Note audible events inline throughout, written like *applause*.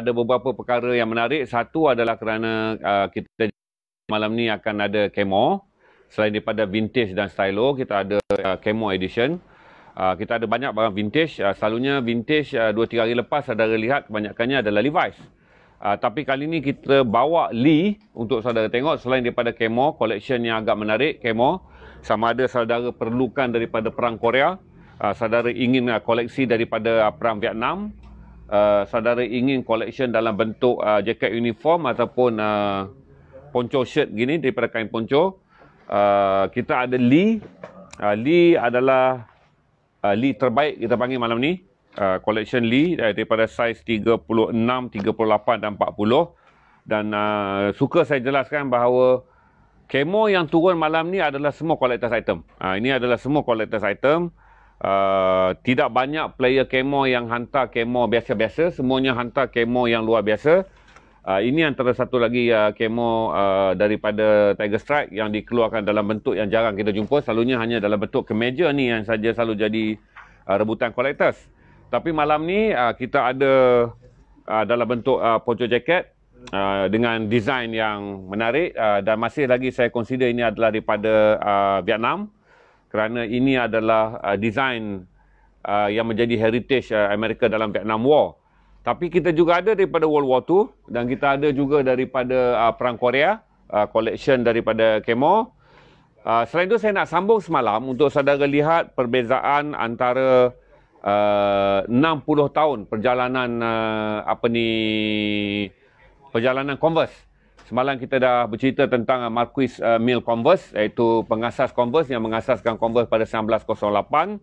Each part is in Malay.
ada beberapa perkara yang menarik. Satu adalah kerana uh, kita malam ni akan ada kemo. Selain daripada vintage dan stylo, kita ada uh, kemo edition. Uh, kita ada banyak barang vintage. Uh, selalunya vintage uh, 2-3 hari lepas saudara lihat kebanyakannya adalah Levi's. Uh, tapi kali ni kita bawa Lee untuk saudara tengok selain daripada kemo, collection yang agak menarik kemo. Sama ada saudara perlukan daripada perang Korea, uh, saudara ingin uh, koleksi daripada uh, perang Vietnam, Uh, saudara ingin collection dalam bentuk uh, jaket uniform ataupun uh, poncho shirt gini daripada kain poncho uh, kita ada Lee uh, Lee adalah uh, Lee terbaik kita panggil malam ni uh, collection Lee uh, daripada saiz 36, 38 dan 40 dan uh, suka saya jelaskan bahawa kemo yang turun malam ni adalah semua collector's item uh, ini adalah semua collector's item uh, tidak banyak player kemo yang hantar kemo biasa-biasa semuanya hantar kemo yang luar biasa uh, ini antara satu lagi uh, kemo uh, daripada Tiger Strike yang dikeluarkan dalam bentuk yang jarang kita jumpa selalunya hanya dalam bentuk kemeja ni yang saja selalu jadi uh, rebutan collectors tapi malam ni uh, kita ada uh, dalam bentuk uh, poncho jacket Uh, dengan desain yang menarik uh, dan masih lagi saya consider ini adalah daripada uh, Vietnam kerana ini adalah uh, design uh, yang menjadi heritage uh, Amerika dalam Vietnam War. Tapi kita juga ada daripada World War II dan kita ada juga daripada uh, Perang Korea, uh, collection daripada Kemo. Uh, selain itu saya nak sambung semalam untuk saudara lihat perbezaan antara uh, 60 tahun perjalanan uh, apa ni perjalanan Converse. Semalam kita dah bercerita tentang uh, Marquis uh, Mill Converse iaitu pengasas Converse yang mengasaskan Converse pada 1908.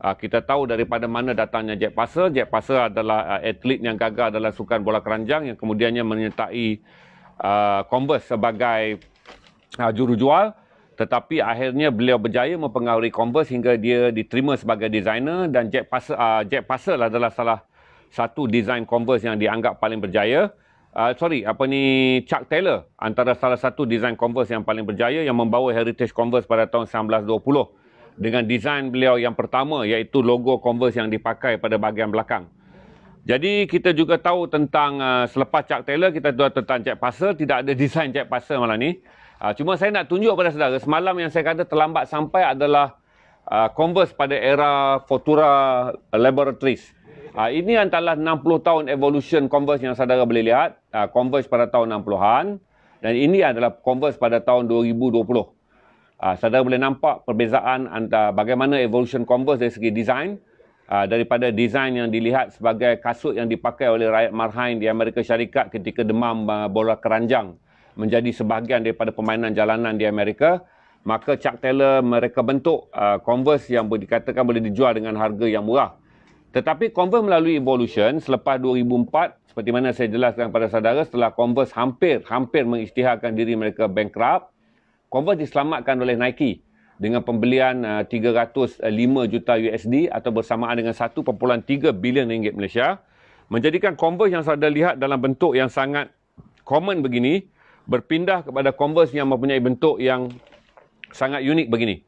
Uh, kita tahu daripada mana datangnya Jack Parser. Jack Parser adalah uh, atlet yang gagal dalam sukan bola keranjang yang kemudiannya menyertai uh, Converse sebagai juru jual tetapi akhirnya beliau berjaya mempengaruhi Converse hingga dia diterima sebagai designer dan Jack Parser Jack Parser adalah salah satu desain Converse yang dianggap paling berjaya uh, sorry apa ni Chuck Taylor antara salah satu desain Converse yang paling berjaya yang membawa heritage Converse pada tahun 1920 dengan desain beliau yang pertama iaitu logo Converse yang dipakai pada bahagian belakang. Jadi kita juga tahu tentang uh, selepas Chuck Taylor kita tahu tentang Jack Purcell tidak ada desain Jack Purcell malam ni. Uh, cuma saya nak tunjuk kepada saudara semalam yang saya kata terlambat sampai adalah uh, Converse pada era Futura Laboratories. Ha, ini antara 60 tahun evolution Converse yang saudara boleh lihat. Ha, ah, Converse pada tahun 60-an. Dan ini adalah Converse pada tahun 2020. Ha, ah, saudara boleh nampak perbezaan antara bagaimana evolution Converse dari segi design. Ha, daripada design yang dilihat sebagai kasut yang dipakai oleh rakyat marhain di Amerika Syarikat ketika demam bola keranjang menjadi sebahagian daripada permainan jalanan di Amerika. Maka Chuck Taylor mereka bentuk uh, Converse yang boleh dikatakan boleh dijual dengan harga yang murah. Tetapi Converse melalui evolution selepas 2004 seperti mana saya jelaskan kepada saudara setelah Converse hampir hampir mengisytiharkan diri mereka bankrupt, Converse diselamatkan oleh Nike dengan pembelian 305 uh, juta USD atau bersamaan dengan 1.3 bilion ringgit Malaysia menjadikan Converse yang saudara lihat dalam bentuk yang sangat common begini berpindah kepada Converse yang mempunyai bentuk yang sangat unik begini.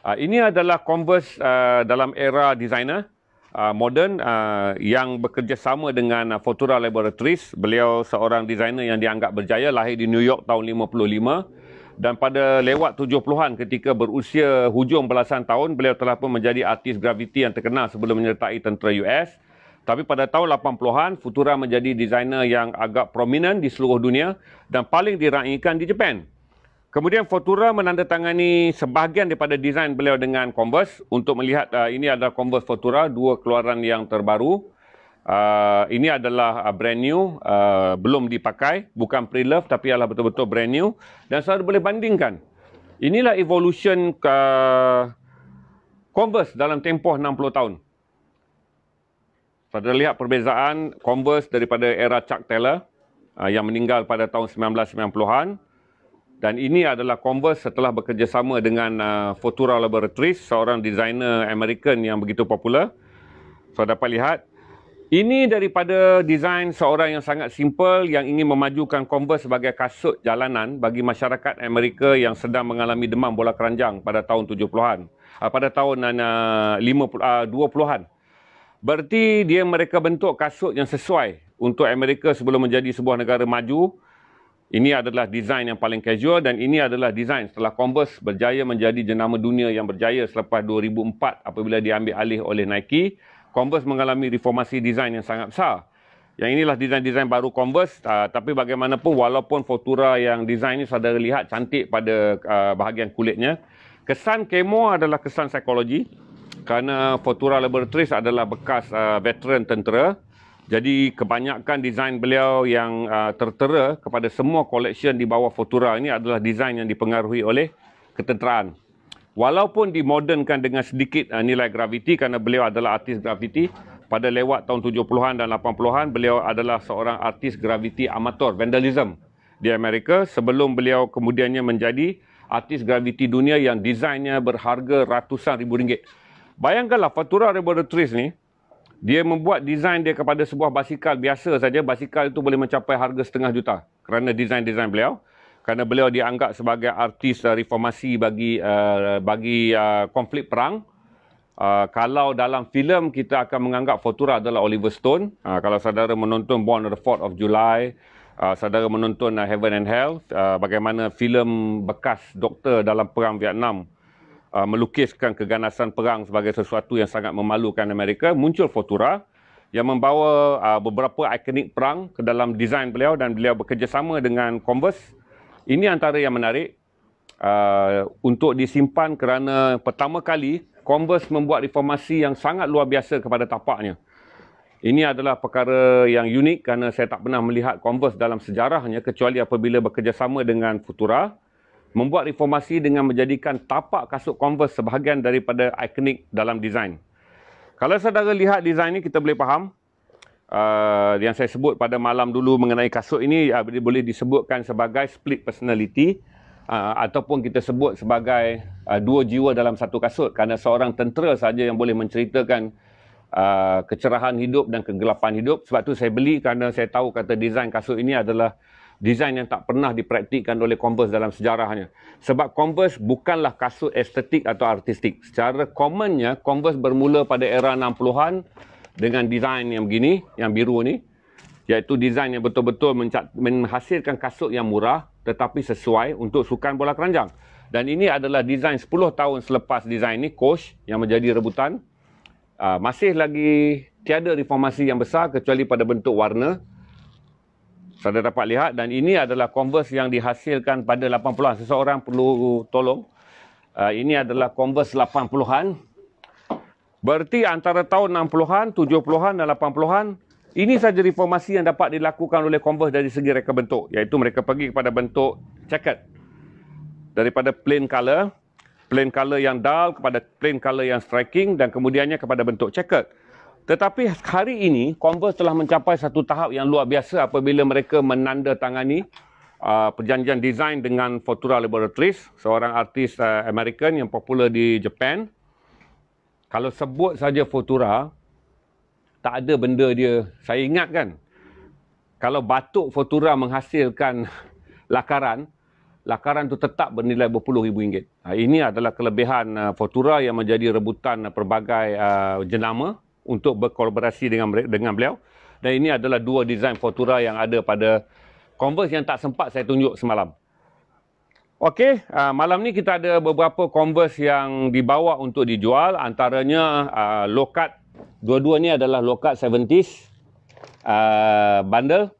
Uh, ini adalah Converse uh, dalam era designer Uh, modern uh, yang bekerjasama dengan uh, Futura Laboratories. Beliau seorang desainer yang dianggap berjaya lahir di New York tahun 55 dan pada lewat 70-an ketika berusia hujung belasan tahun beliau telah pun menjadi artis graviti yang terkenal sebelum menyertai tentera US. Tapi pada tahun 80-an Futura menjadi desainer yang agak prominent di seluruh dunia dan paling diraikan di Jepun. Kemudian Fortuna menandatangani sebahagian daripada desain beliau dengan Converse untuk melihat uh, ini adalah Converse Fortuna dua keluaran yang terbaru. Uh, ini adalah uh, brand new, uh, belum dipakai, bukan pre-love tapi adalah betul-betul brand new dan saudara boleh bandingkan. Inilah evolution ke uh, Converse dalam tempoh 60 tahun. Saudara lihat perbezaan Converse daripada era Chuck Taylor uh, yang meninggal pada tahun 1990-an dan ini adalah Converse setelah bekerjasama dengan uh, Futura Laboratories, seorang designer American yang begitu popular. So dapat lihat ini daripada desain seorang yang sangat simple yang ingin memajukan Converse sebagai kasut jalanan bagi masyarakat Amerika yang sedang mengalami demam bola keranjang pada tahun 70-an uh, pada tahun uh, uh, 20-an. Berarti dia mereka bentuk kasut yang sesuai untuk Amerika sebelum menjadi sebuah negara maju ini adalah desain yang paling casual dan ini adalah desain setelah Converse berjaya menjadi jenama dunia yang berjaya selepas 2004 apabila diambil alih oleh Nike. Converse mengalami reformasi desain yang sangat besar. Yang inilah desain-desain baru Converse uh, tapi bagaimanapun walaupun Futura yang desain ini saudara lihat cantik pada uh, bahagian kulitnya. Kesan kemo adalah kesan psikologi kerana Futura Laboratories adalah bekas uh, veteran tentera. Jadi kebanyakan desain beliau yang uh, tertera kepada semua collection di bawah Futura ini adalah desain yang dipengaruhi oleh ketenteraan. Walaupun dimodernkan dengan sedikit uh, nilai graviti kerana beliau adalah artis graviti pada lewat tahun 70-an dan 80-an beliau adalah seorang artis graviti amator vandalism di Amerika sebelum beliau kemudiannya menjadi artis graviti dunia yang desainnya berharga ratusan ribu ringgit. Bayangkanlah Futura Laboratories ni dia membuat desain dia kepada sebuah basikal biasa saja basikal itu boleh mencapai harga setengah juta kerana desain desain beliau kerana beliau dianggap sebagai artis uh, reformasi bagi uh, bagi uh, konflik perang Uh, kalau dalam filem kita akan menganggap Fortuna adalah Oliver Stone. Uh, kalau saudara menonton Born of the Fourth of July, uh, saudara menonton uh, Heaven and Hell, uh, bagaimana filem bekas doktor dalam perang Vietnam uh, melukiskan keganasan perang sebagai sesuatu yang sangat memalukan Amerika, muncul Futura yang membawa uh, beberapa ikonik perang ke dalam desain beliau dan beliau bekerjasama dengan Converse. Ini antara yang menarik uh, untuk disimpan kerana pertama kali Converse membuat reformasi yang sangat luar biasa kepada tapaknya. Ini adalah perkara yang unik kerana saya tak pernah melihat Converse dalam sejarahnya kecuali apabila bekerjasama dengan Futura membuat reformasi dengan menjadikan tapak kasut Converse sebahagian daripada ikonik dalam desain. Kalau saudara lihat desain ini, kita boleh faham uh, yang saya sebut pada malam dulu mengenai kasut ini uh, boleh disebutkan sebagai split personality uh, ataupun kita sebut sebagai uh, dua jiwa dalam satu kasut kerana seorang tentera saja yang boleh menceritakan uh, kecerahan hidup dan kegelapan hidup. Sebab tu saya beli kerana saya tahu kata desain kasut ini adalah Desain yang tak pernah dipraktikkan oleh Converse dalam sejarahnya. Sebab Converse bukanlah kasut estetik atau artistik. Secara commonnya, Converse bermula pada era 60-an dengan desain yang begini, yang biru ni. Iaitu desain yang betul-betul menghasilkan kasut yang murah tetapi sesuai untuk sukan bola keranjang. Dan ini adalah desain 10 tahun selepas desain ni, Coach yang menjadi rebutan. Ah, masih lagi tiada reformasi yang besar kecuali pada bentuk warna saudara dapat lihat dan ini adalah converse yang dihasilkan pada 80-an. Seseorang perlu tolong. Ah, ini adalah converse 80-an. Berarti antara tahun 60-an, 70-an dan 80-an, ini sahaja reformasi yang dapat dilakukan oleh converse dari segi reka bentuk. Iaitu mereka pergi kepada bentuk jacket Daripada plain color, plain color yang dull kepada plain color yang striking dan kemudiannya kepada bentuk checkered. Tetapi hari ini Converse telah mencapai satu tahap yang luar biasa apabila mereka menandatangani uh, perjanjian desain dengan Futura Laboratories, seorang artis uh, American yang popular di Jepun. Kalau sebut saja Futura, tak ada benda dia. Saya ingat kan, kalau batuk Futura menghasilkan *laughs* lakaran, lakaran itu tetap bernilai berpuluh ribu ringgit. Ha, ini adalah kelebihan uh, Futura yang menjadi rebutan uh, pelbagai uh, jenama untuk berkolaborasi dengan dengan beliau dan ini adalah dua desain Fortuna yang ada pada Converse yang tak sempat saya tunjuk semalam. Okey, uh, malam ni kita ada beberapa Converse yang dibawa untuk dijual antaranya uh, lokat dua-dua ni adalah lokat 70s uh, ah, bundle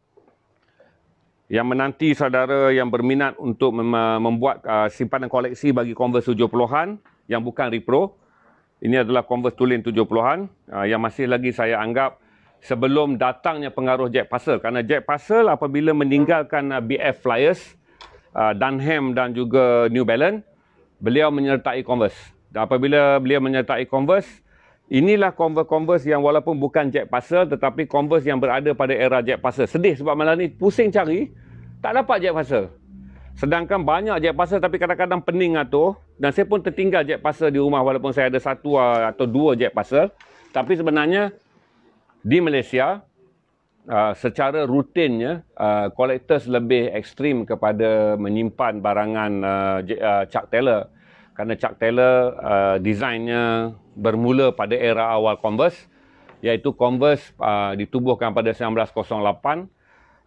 yang menanti saudara yang berminat untuk mem- membuat uh, simpanan koleksi bagi Converse 70-an yang bukan repro. Ini adalah Converse Tulin 70-an ah, yang masih lagi saya anggap sebelum datangnya pengaruh Jack Parcel. Kerana Jack Parcel apabila meninggalkan ah, BF Flyers, ah, Dunham dan juga New Balance, beliau menyertai Converse. Dan apabila beliau menyertai Converse, inilah Converse-Converse yang walaupun bukan Jack Parcel tetapi Converse yang berada pada era Jack Parcel. Sedih sebab malam ni pusing cari, tak dapat Jack Parcel. Sedangkan banyak jet puzzle tapi kadang-kadang pening lah tu. Dan saya pun tertinggal jet puzzle di rumah walaupun saya ada satu ah, atau dua jet puzzle. Tapi sebenarnya di Malaysia ah, secara rutinnya ah, collectors lebih ekstrim kepada menyimpan barangan Chuck Taylor. Kerana Chuck Taylor desainnya bermula pada era awal Converse. Iaitu Converse ditubuhkan pada 1908.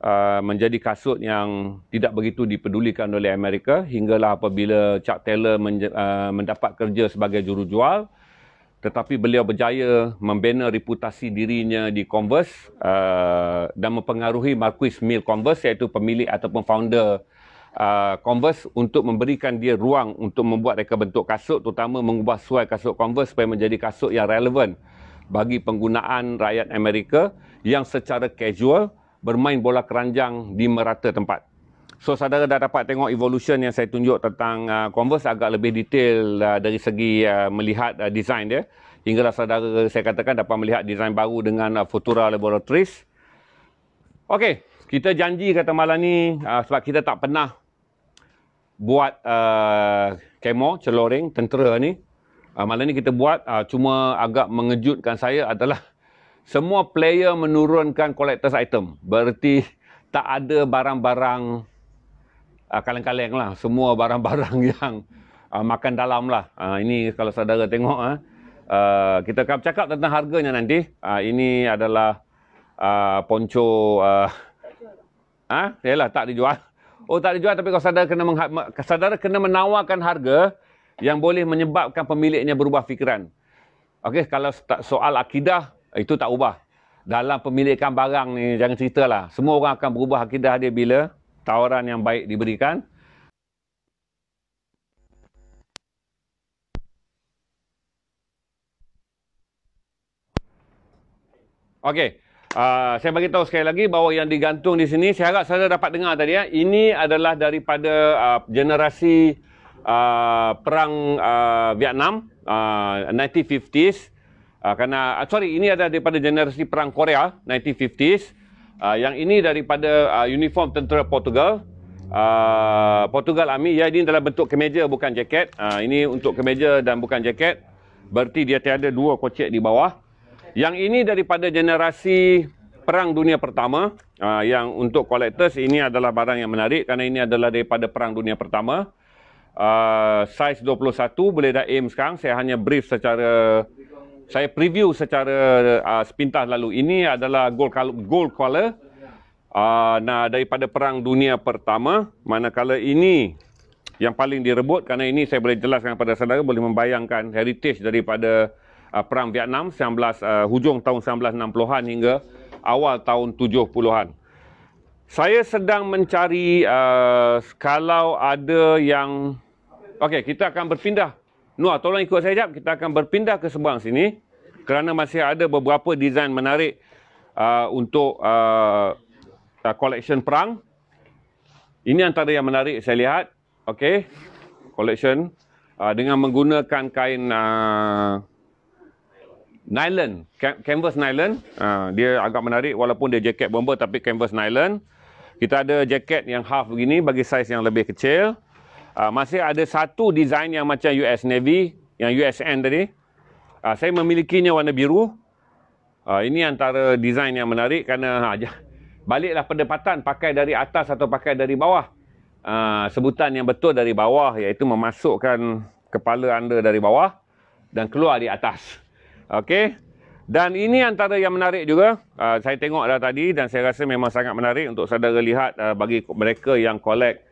Uh, menjadi kasut yang tidak begitu dipedulikan oleh Amerika hinggalah apabila Chuck Taylor uh, mendapat kerja sebagai jurujual tetapi beliau berjaya membina reputasi dirinya di Converse uh, dan mempengaruhi Marquis Mill Converse iaitu pemilik ataupun founder uh, Converse untuk memberikan dia ruang untuk membuat reka bentuk kasut terutama mengubah suai kasut Converse supaya menjadi kasut yang relevan bagi penggunaan rakyat Amerika yang secara casual bermain bola keranjang di merata tempat. So saudara dah dapat tengok evolution yang saya tunjuk tentang uh, Converse agak lebih detail uh, dari segi uh, melihat uh, design dia. Hinggalah saudara saya katakan dapat melihat design baru dengan uh, Futura Laboratories. Okey, kita janji kata malam ni uh, sebab kita tak pernah buat uh, kemo uh, celoring tentera ni. Uh, malam ni kita buat uh, cuma agak mengejutkan saya adalah semua player menurunkan collector's item. Berarti tak ada barang-barang uh, kaleng-kaleng lah. Semua barang-barang *laughs* yang uh, makan dalam lah. Uh, ini kalau saudara tengok. Uh, kita akan cakap tentang harganya nanti. Uh, ini adalah uh, ponco. Uh, ah, Yalah, tak dijual. Oh, tak dijual tapi kalau saudara kena, meng- saudara kena menawarkan harga yang boleh menyebabkan pemiliknya berubah fikiran. Okey, kalau soal akidah, Ah, itu tak ubah. Dalam pemilikan barang ni, jangan cerita lah Semua orang akan berubah akidah dia bila tawaran yang baik diberikan. Okey. Uh, saya bagi tahu sekali lagi bahawa yang digantung di sini, saya harap saudara dapat dengar tadi ya. Ini adalah daripada uh, generasi uh, perang uh, Vietnam, uh, 1950s. Uh, kerana, uh, sorry, ini ada daripada generasi perang Korea, 1950s. Uh, ah, yang ini daripada uh, uniform tentera Portugal. Uh, Portugal Army, ya ini dalam bentuk kemeja bukan jaket. Uh, ini untuk kemeja dan bukan jaket. Berarti dia tiada dua kocek di bawah. Yang ini daripada generasi Perang Dunia Pertama. Uh, yang untuk collectors, ini adalah barang yang menarik. Kerana ini adalah daripada Perang Dunia Pertama. Uh, size 21, boleh dah aim sekarang. Saya hanya brief secara saya preview secara uh, sepintas lalu ini adalah gold gold Kuala uh, nah daripada perang dunia pertama manakala ini yang paling direbut kerana ini saya boleh jelaskan kepada saudara boleh membayangkan heritage daripada uh, perang Vietnam 19 uh, hujung tahun 1960-an hingga awal tahun 70-an saya sedang mencari uh, kalau ada yang okey kita akan berpindah Noah, tolong ikut saya jap. Kita akan berpindah ke sebuah sini. Kerana masih ada beberapa desain menarik uh, untuk uh, uh, collection perang. Ini antara yang menarik saya lihat. Okey. Collection. Uh, dengan menggunakan kain uh, nylon. Canvas nylon. Uh, dia agak menarik walaupun dia jaket bomber tapi canvas nylon. Kita ada jaket yang half begini bagi saiz yang lebih kecil uh, masih ada satu desain yang macam US Navy, yang USN tadi. Uh, saya memilikinya warna biru. Uh, ini antara desain yang menarik kerana ha, baliklah pendapatan pakai dari atas atau pakai dari bawah. Uh, sebutan yang betul dari bawah iaitu memasukkan kepala anda dari bawah dan keluar di atas. Okey. Dan ini antara yang menarik juga. Uh, saya tengok dah tadi dan saya rasa memang sangat menarik untuk saudara lihat uh, bagi mereka yang collect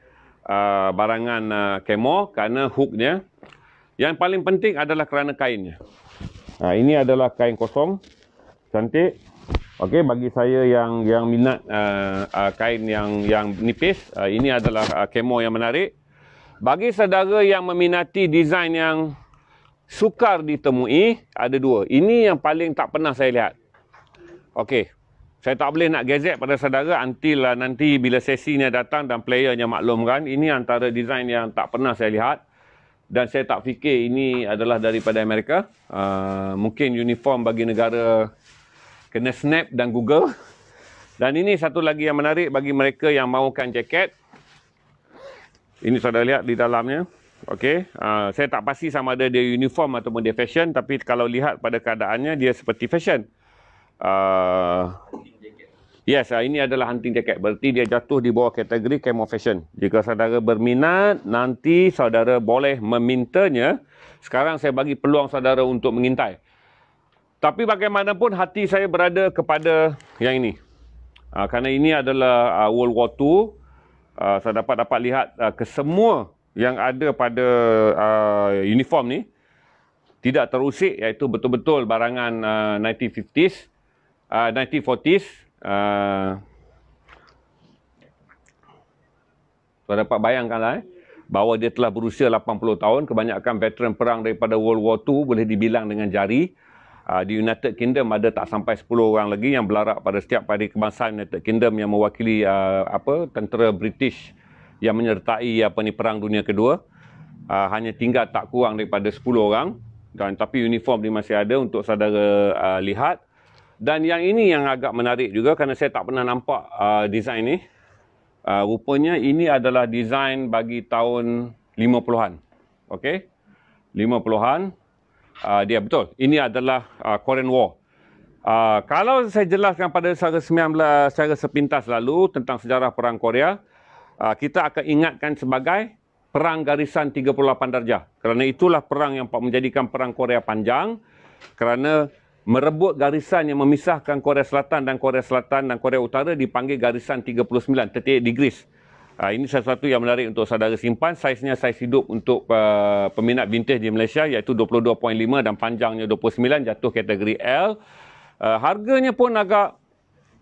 Uh, barangan uh, kemo kerana hooknya. Yang paling penting adalah kerana kainnya. Ha, ini adalah kain kosong. Cantik. Okey, bagi saya yang yang minat uh, uh, kain yang yang nipis, uh, ini adalah uh, kemo yang menarik. Bagi saudara yang meminati desain yang sukar ditemui, ada dua. Ini yang paling tak pernah saya lihat. Okey saya tak boleh nak gazet pada saudara until uh, nanti bila sesinya datang dan playernya maklumkan. Ini antara desain yang tak pernah saya lihat. Dan saya tak fikir ini adalah daripada Amerika. Uh, mungkin uniform bagi negara kena snap dan google. Dan ini satu lagi yang menarik bagi mereka yang mahukan jaket. Ini saudara lihat di dalamnya. Okay. Uh, ah, saya tak pasti sama ada dia uniform ataupun dia fashion. Tapi kalau lihat pada keadaannya dia seperti fashion. Uh, Yes, ah, ini adalah hunting jacket. Berarti dia jatuh di bawah kategori camo fashion. Jika saudara berminat, nanti saudara boleh memintanya. Sekarang saya bagi peluang saudara untuk mengintai. Tapi bagaimanapun hati saya berada kepada yang ini. Uh, kerana ini adalah uh, World War II. Uh, saya dapat dapat lihat uh, kesemua yang ada pada uh, uniform ni tidak terusik iaitu betul-betul barangan uh, 1950s, uh, 1940s Ah. Tuan dapat bayangkanlah eh, bahawa dia telah berusia 80 tahun. Kebanyakan veteran perang daripada World War II boleh dibilang dengan jari. Uh, di United Kingdom ada tak sampai 10 orang lagi yang berlarak pada setiap hari kebangsaan United Kingdom yang mewakili uh, apa tentera British yang menyertai apa ni perang dunia kedua. Uh, hanya tinggal tak kurang daripada 10 orang dan tapi uniform ni masih ada untuk saudara uh, lihat. Dan yang ini yang agak menarik juga kerana saya tak pernah nampak uh, design ni. Uh, rupanya ini adalah desain bagi tahun 50-an. Okey. 50-an. Uh, dia betul. Ini adalah uh, Korean War. Uh, kalau saya jelaskan pada secara 19 secara sepintas lalu tentang sejarah perang Korea, uh, kita akan ingatkan sebagai perang garisan 38 darjah. Kerana itulah perang yang menjadikan perang Korea panjang kerana merebut garisan yang memisahkan Korea Selatan dan Korea Selatan dan Korea Utara dipanggil garisan 39, 38 degrees. Uh, ini sesuatu yang menarik untuk saudara simpan. Saiznya saiz hidup untuk uh, peminat vintage di Malaysia iaitu 22.5 dan panjangnya 29 jatuh kategori L. Uh, harganya pun agak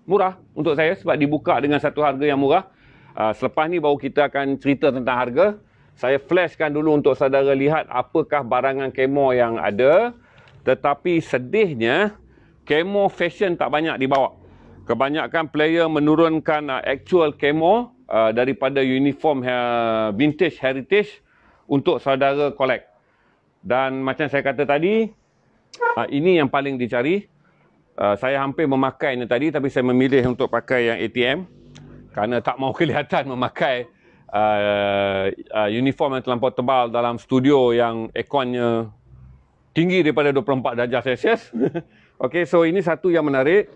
murah untuk saya sebab dibuka dengan satu harga yang murah. Uh, selepas ni baru kita akan cerita tentang harga. Saya flashkan dulu untuk saudara lihat apakah barangan kemo yang ada. Tetapi sedihnya, camo fashion tak banyak dibawa. Kebanyakan player menurunkan uh, actual camo uh, daripada uniform uh, vintage heritage untuk saudara collect. Dan macam saya kata tadi, uh, ini yang paling dicari. Uh, saya hampir memakai ini tadi tapi saya memilih untuk pakai yang ATM. Kerana tak mau *laughs* kelihatan memakai uh, uh, uniform yang terlampau tebal dalam studio yang ekornya tinggi daripada 24 darjah Celsius. *laughs* Okey, so ini satu yang menarik.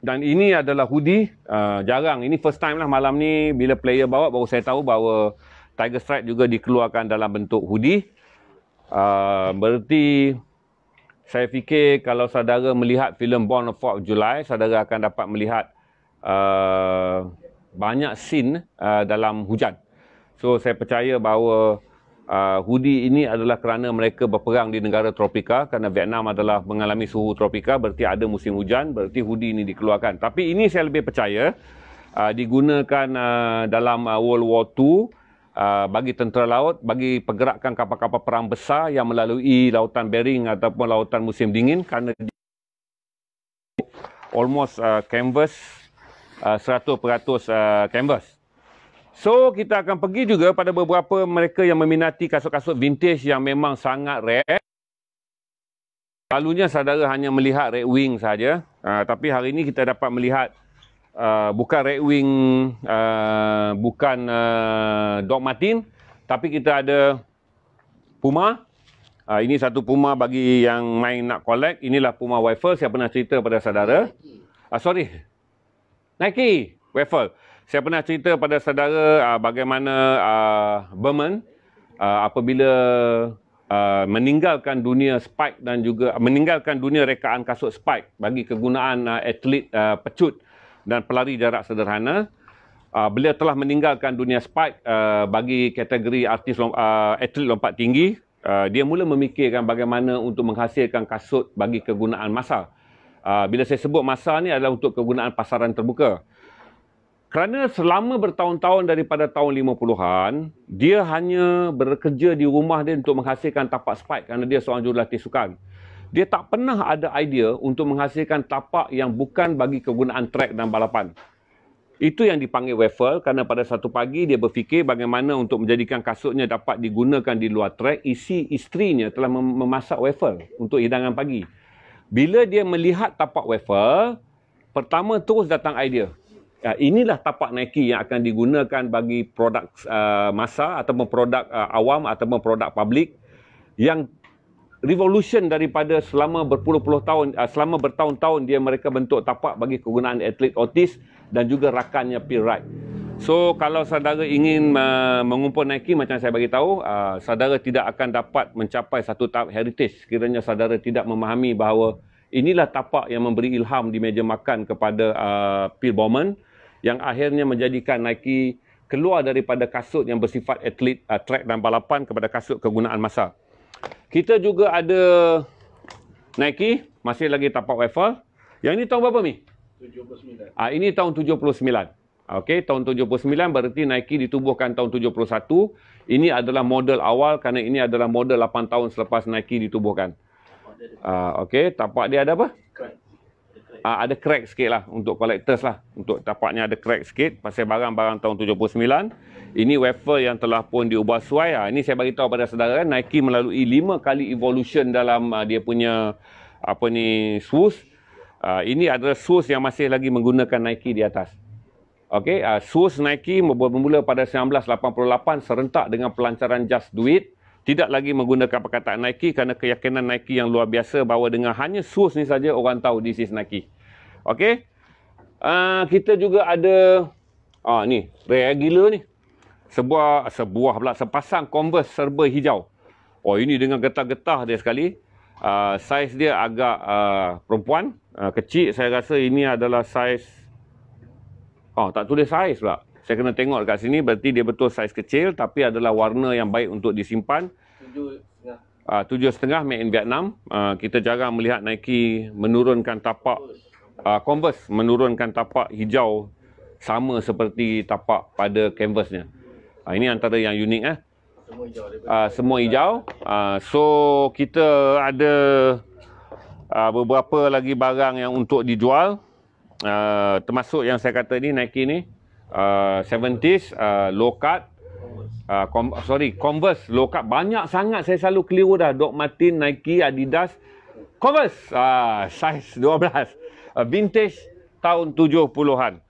Dan ini adalah hoodie. Uh, jarang. Ini first time lah malam ni bila player bawa baru saya tahu bahawa Tiger Stripe juga dikeluarkan dalam bentuk hoodie. Uh, ah, berarti saya fikir kalau saudara melihat filem Born of 4 July, saudara akan dapat melihat uh, banyak scene uh, dalam hujan. So saya percaya bahawa uh, ah, hoodie ini adalah kerana mereka berperang di negara tropika kerana Vietnam adalah mengalami suhu tropika berarti ada musim hujan berarti hudi ini dikeluarkan tapi ini saya lebih percaya uh, digunakan uh, dalam uh, World War II uh, bagi tentera laut bagi pergerakan kapal-kapal perang besar yang melalui lautan Bering ataupun lautan musim dingin kerana almost uh, canvas uh, 100% uh, canvas So kita akan pergi juga pada beberapa mereka yang meminati kasut-kasut vintage yang memang sangat rare. Lalunya saudara hanya melihat Red Wing saja, uh, tapi hari ini kita dapat melihat uh, bukan Red Wing, uh, bukan uh, Doc Martin, tapi kita ada Puma. Uh, ini satu Puma bagi yang main nak collect. Inilah Puma Waffle. Saya pernah cerita pada saudara. Uh, sorry, Nike Waffle saya pernah cerita pada saudara uh, bagaimana uh, Berman uh, apabila uh, meninggalkan dunia spike dan juga uh, meninggalkan dunia rekaan kasut spike bagi kegunaan uh, atlet uh, pecut dan pelari jarak sederhana. Uh, beliau telah meninggalkan dunia spike uh, bagi kategori artis lom, uh, atlet lompat tinggi. Uh, dia mula memikirkan bagaimana untuk menghasilkan kasut bagi kegunaan masa. Uh, bila saya sebut masa ni adalah untuk kegunaan pasaran terbuka. Kerana selama bertahun-tahun daripada tahun 50-an, dia hanya bekerja di rumah dia untuk menghasilkan tapak spike kerana dia seorang jurulatih sukan. Dia tak pernah ada idea untuk menghasilkan tapak yang bukan bagi kegunaan trek dan balapan. Itu yang dipanggil waffle kerana pada satu pagi dia berfikir bagaimana untuk menjadikan kasutnya dapat digunakan di luar trek isi istrinya telah memasak waffle untuk hidangan pagi. Bila dia melihat tapak waffle, pertama terus datang idea. Uh, inilah tapak Nike yang akan digunakan bagi produk uh, masa ataupun produk uh, awam ataupun produk publik yang revolution daripada selama berpuluh-puluh tahun uh, selama bertahun-tahun dia mereka bentuk tapak bagi kegunaan atlet otis dan juga rakannya Peer Ride. So kalau saudara ingin uh, mengumpul Nike macam saya bagi tahu, uh, saudara tidak akan dapat mencapai satu tahap heritage kiranya saudara tidak memahami bahawa inilah tapak yang memberi ilham di meja makan kepada uh, Peer Bowman yang akhirnya menjadikan Nike keluar daripada kasut yang bersifat atlet uh, track dan balapan kepada kasut kegunaan masa. Kita juga ada Nike masih lagi tapak wafer. Yang ini tahun berapa mi? 79. Ah ini tahun 79. Okey, tahun 79 berarti Nike ditubuhkan tahun 71. Ini adalah model awal kerana ini adalah model 8 tahun selepas Nike ditubuhkan. Ah okey, tapak dia ada apa? uh, ada crack sikit lah untuk collectors lah. Untuk tapaknya ada crack sikit pasal barang-barang tahun 79. Ini wafer yang telah pun diubah suai lah. Ini saya bagi tahu pada saudara kan, Nike melalui lima kali evolution dalam uh, dia punya apa ni swoosh. Uh, ini adalah swoosh yang masih lagi menggunakan Nike di atas. Okay, uh, swoosh Nike bermula pada 1988 serentak dengan pelancaran Just Do It tidak lagi menggunakan perkataan Nike kerana keyakinan Nike yang luar biasa bahawa dengan hanya source ni saja orang tahu this is Nike. Okey. Uh, ah, kita juga ada ah uh, ni, rare gila ni. Sebuah sebuah pula sepasang Converse serba hijau. Oh ini dengan getah-getah dia sekali. Uh, saiz dia agak uh, perempuan, uh, kecil saya rasa ini adalah saiz Oh tak tulis saiz pula. Saya kena tengok kat sini berarti dia betul saiz kecil tapi adalah warna yang baik untuk disimpan. 7.5. Ah, tujuh setengah made in Vietnam. Uh, kita jarang melihat Nike menurunkan tapak uh, Converse menurunkan tapak hijau sama seperti tapak pada canvasnya. Uh, ini antara yang unik eh. Uh, semua hijau. Uh, so kita ada uh, beberapa lagi barang yang untuk dijual. Uh, termasuk yang saya kata ni Nike ni uh, 70s uh, low cut uh, com- sorry converse low cut banyak sangat saya selalu keliru dah Doc Martin Nike Adidas converse uh, size 12 *laughs* uh, vintage tahun 70-an